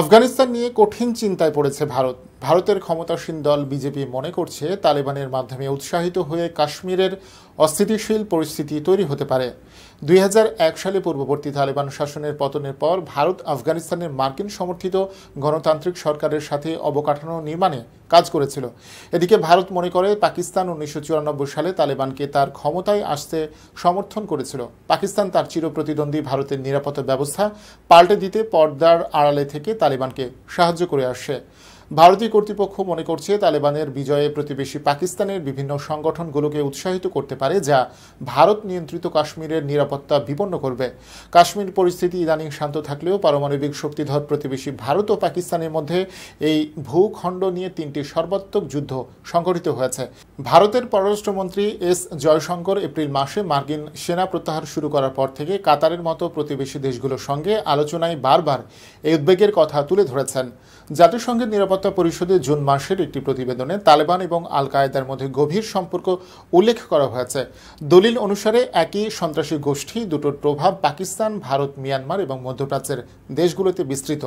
আফগানিস্তান নিয়ে কঠিন চিন্তায় পড়েছে ভারত ভারতের ক্ষমতাসীন দল বিজেপি মনে করছে তালেবানের মাধ্যমে উৎসাহিত হয়ে কাশ্মীরের অস্থিতিশীল পরিস্থিতি তৈরি হতে পারে দুই সালে পূর্ববর্তী তালেবান শাসনের পতনের পর ভারত আফগানিস্তানের মার্কিন সমর্থিত গণতান্ত্রিক সরকারের সাথে অবকাঠামো নির্মাণে কাজ করেছিল এদিকে ভারত মনে করে পাকিস্তান উনিশশো সালে তালেবানকে তার ক্ষমতায় আসতে সমর্থন করেছিল পাকিস্তান তার চিরপ্রতিদ্বন্দ্বী ভারতের নিরাপত্তা ব্যবস্থা পাল্টে দিতে পর্দার আড়ালে থেকে তালেবানকে সাহায্য করে আসছে ভারতীয় কর্তৃপক্ষ মনে করছে তালেবানের বিজয়ে প্রতিবেশী পাকিস্তানের বিভিন্ন সংগঠনগুলোকে উৎসাহিত করতে পারে যা ভারত নিয়ন্ত্রিত কাশ্মীরের নিরাপত্তা বিপন্ন করবে কাশ্মীর পরিস্থিতি ইদানিং শান্ত থাকলেও পারমাণবিক শক্তিধর প্রতিবেশী ভারত ও পাকিস্তানের মধ্যে এই ভূখণ্ড নিয়ে তিনটি সর্বাত্মক যুদ্ধ সংঘটিত হয়েছে ভারতের পররাষ্ট্রমন্ত্রী এস জয়শঙ্কর এপ্রিল মাসে মার্কিন সেনা প্রত্যাহার শুরু করার পর থেকে কাতারের মতো প্রতিবেশী দেশগুলোর সঙ্গে আলোচনায় বারবার এই উদ্বেগের কথা তুলে ধরেছেন জাতিসংঘের নিরাপত্তা নিরাপত্তা পরিষদে জুন মাসের একটি প্রতিবেদনে তালেবান এবং আল কায়েদার মধ্যে গভীর সম্পর্ক উল্লেখ করা হয়েছে দলিল অনুসারে একই সন্ত্রাসী গোষ্ঠী দুটোর প্রভাব পাকিস্তান ভারত মিয়ানমার এবং মধ্যপ্রাচ্যের দেশগুলোতে বিস্তৃত